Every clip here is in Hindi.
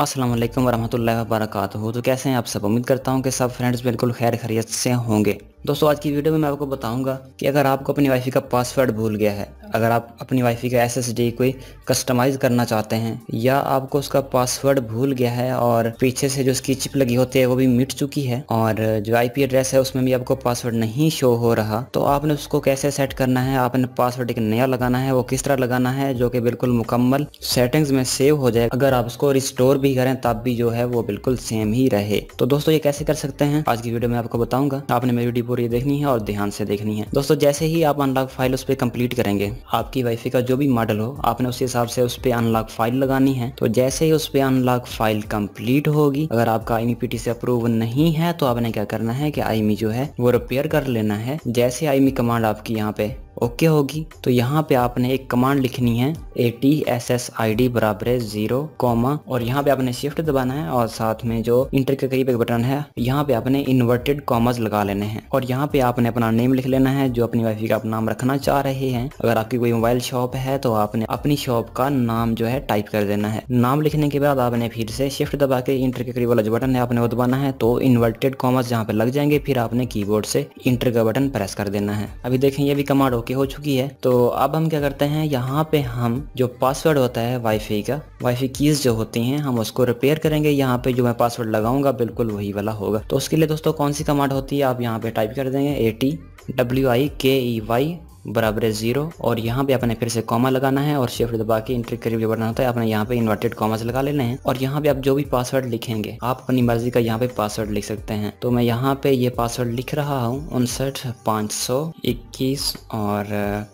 असलम वरहमल वरक तो कैसे हैं आप सब उम्मीद करता हूँ कि सब फ्रेंड्स बिल्कुल खैर खैरियत से होंगे दोस्तों आज की वीडियो में मैं आपको बताऊंगा कि अगर आपको अपनी वाईफाई का पासवर्ड भूल गया है अगर आप अपनी वाईफाई का एस कोई कस्टमाइज़ करना चाहते हैं या आपको उसका पासवर्ड भूल गया है और पीछे से जो उसकी चिप लगी होती है वो भी मिट चुकी है और जो आईपी एड्रेस है उसमें भी आपको पासवर्ड नहीं शो हो रहा तो आपने उसको कैसे सेट करना है आपने पासवर्ड एक नया लगाना है वो किस तरह लगाना है जो कि बिल्कुल मुकम्मल सेटिंग्स में सेव हो जाए अगर आप उसको रिस्टोर भी करें तब भी जो है वो बिल्कुल सेम ही रहे तो दोस्तों ये कैसे कर सकते हैं आज की वीडियो में आपको बताऊंगा आपने मेरी वीडियो पूरी देखनी है और ध्यान से देखनी है दोस्तों जैसे ही आप अनलॉक फाइल उस पर कंप्लीट करेंगे आपकी वाईफाई का जो भी मॉडल हो आपने उस हिसाब से उस पर अनलॉक फाइल लगानी है तो जैसे ही उस पर अनलॉक फाइल कंप्लीट होगी अगर आपका आई e से अप्रूव नहीं है तो आपने क्या करना है कि आईमी e जो है वो रिपेयर कर लेना है जैसे आईमी कमांड e आपकी यहाँ पे ओके होगी तो यहाँ पे आपने एक कमांड लिखनी है A T S S I D बराबर है जीरो कॉमा और यहाँ पे आपने शिफ्ट दबाना है और साथ में जो इंटर के करीब एक बटन है यहाँ पे आपने इन्वर्टेड कॉमर्स लगा लेने हैं और यहाँ पे आपने अपना नेम लिख लेना है जो अपनी वाइफी का आप नाम रखना चाह रहे हैं अगर आपकी कोई मोबाइल शॉप है तो आपने अपनी शॉप का नाम जो है टाइप कर देना है नाम लिखने के बाद आपने फिर से शिफ्ट दबा के इंटर के करीब वाला जो बटन है आपने वो दबाना है तो इन्वर्टेड कॉमर्स जहाँ पे लग जाएंगे फिर आपने की से इंटर का बटन प्रेस कर देना है अभी देखें ये भी कमांड ओके हो चुकी है तो अब हम क्या करते हैं यहाँ पे हम जो पासवर्ड होता है वाईफाई का वाईफाई कीज़ जो होती हैं हम उसको रिपेयर करेंगे यहाँ पे जो मैं पासवर्ड लगाऊंगा बिल्कुल वही वाला होगा तो उसके लिए दोस्तों कौन सी कमांड होती है आप यहाँ पे टाइप कर देंगे ए टी डब्ल्यू आई के ई वाई बराबर है जीरो और यहाँ पे आपने फिर से कॉमा लगाना है और शिफ्ट दबा के इंट्री करीब जो बढ़ना होता है आपने यहाँ पे इन्वर्टेड कॉमर्स लगा लेने हैं और यहाँ पे आप जो भी पासवर्ड लिखेंगे आप अपनी मर्जी का यहाँ पे पासवर्ड लिख सकते हैं तो मैं यहाँ पे ये पासवर्ड लिख रहा हूँ उनसठ पाँच सौ इक्कीस और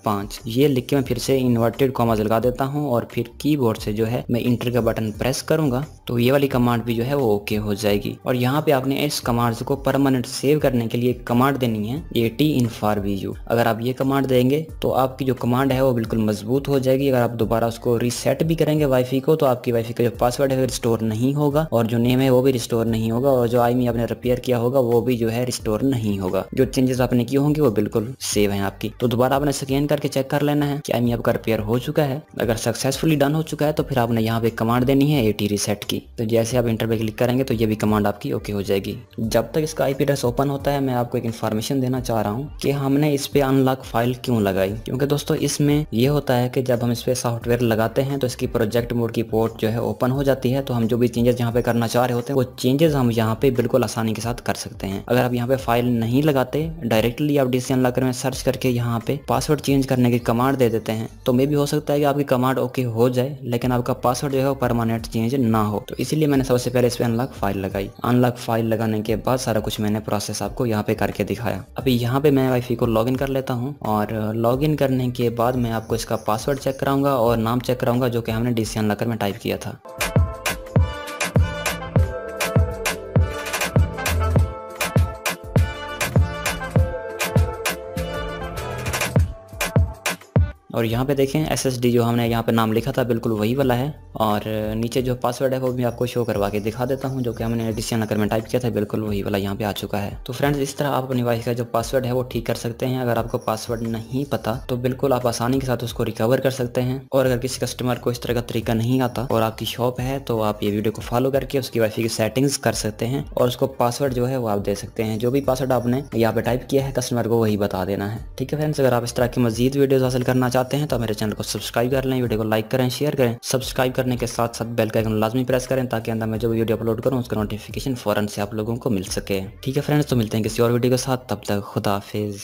पाँच ये लिख के मैं फिर से इन्वर्टेड कॉमर्स लगा देता हूँ और फिर बोर्ड से जो है मैं इंटर का बटन प्रेस करूंगा तो ये वाली कमांड भी जो है वो ओके हो जाएगी और यहाँ पे आपने इस कमांड को परमानेंट सेव करने के लिए कमांड देनी है A T in for V U अगर आप ये कमांड दे करेंगे तो आपकी जो कमांड है वो बिल्कुल मजबूत हो जाएगी अगर आप दोबारा उसको रीसेट भी करेंगे वाईफाई को तो आपकी वाईफाई का जो पासवर्ड है रिस्टोर नहीं होगा और जो नेम है वो भी रिस्टोर नहीं होगा और जो आईमी आपने रिपेयर किया होगा वो भी जो है रिस्टोर नहीं होगा जो चेंजेस आपने किए होंगे वो बिल्कुल सेव है आपकी तो दोबारा आपने स्कैन करके चेक कर लेना है कि आईमी आपका रिपेयर हो चुका है अगर सक्सेसफुली डन हो चुका है तो फिर आपने यहाँ पे कमांड देनी है एटी रिसेट की तो जैसे आप इंटर पे क्लिक करेंगे तो ये भी कमांड आपकी ओके हो जाएगी जब तक इसका आईपी एड्रेस ओपन होता है मैं आपको एक इन्फॉर्मेशन देना चाह रहा हूँ कि हमने इस पे अनलॉक फाइल क्यों क्यों लगाई क्योंकि दोस्तों इसमें ये होता है कि जब हम इस पर सॉफ्टवेयर लगाते हैं तो इसकी प्रोजेक्ट मोड की पोर्ट जो है ओपन हो जाती है तो हम जो भी चेंजेस यहाँ पे करना चाह रहे होते हैं वो चेंजेस हम यहाँ पे बिल्कुल आसानी के साथ कर सकते हैं अगर आप यहाँ पे फाइल नहीं लगाते डायरेक्टली आप डी सी लॉकर में सर्च करके यहाँ पे पासवर्ड चेंज करने की कमांड दे देते हैं तो मे भी हो सकता है कि आपकी कमांड ओके हो जाए लेकिन आपका पासवर्ड जो है वो परमानेंट चेंज ना हो तो इसलिए मैंने सबसे पहले इस पर अनलॉक फाइल लगाई अनलॉक फाइल लगाने के बाद सारा कुछ मैंने प्रोसेस आपको यहाँ पे करके दिखाया अभी यहाँ पे मैं वाईफाई को लॉगिन कर लेता हूँ और लॉगिन करने के बाद मैं आपको इसका पासवर्ड चेक कराऊंगा और नाम चेक कराऊंगा जो कि हमने डी सी में टाइप किया था और यहाँ पे देखें एस जो हमने यहाँ पे नाम लिखा था बिल्कुल वही वाला है और नीचे जो पासवर्ड है वो भी आपको शो करवा के दिखा देता हूँ जो कि हमने डिसन अगर में टाइप किया था बिल्कुल वही वाला यहाँ पे आ चुका है तो फ्रेंड्स इस तरह आप अपनी वाइफ का जो पासवर्ड है वो ठीक कर सकते हैं अगर आपको पासवर्ड नहीं पता तो बिल्कुल आप आसानी के साथ उसको रिकवर कर सकते हैं और अगर किसी कस्टमर को इस तरह का तरीका नहीं आता और आपकी शॉप है तो आप ये वीडियो को फॉलो करके उसकी वाईफाई की सेटिंग्स कर सकते हैं और उसको पासवर्ड जो है वो आप दे सकते हैं जो भी पासवर्ड आपने यहाँ पे टाइप किया है कस्टमर को वही बता देना है ठीक है फ्रेंड्स अगर आप इस तरह की मजीद वीडियोज हासिल करना चाहते हैं तो मेरे चैनल को सब्सक्राइब कर लें वीडियो को लाइक करें शेयर करें सब्सक्राइब करने के साथ साथ बेल का लाजमी प्रेस करें ताकि अंदर मैं जो वीडियो अपलोड करूँ उसका नोटिफिकेशन फ़ौरन से आप लोगों को मिल सके ठीक है फ्रेंड्स तो मिलते हैं किसी और वीडियो के साथ तब तक खुदाफिज़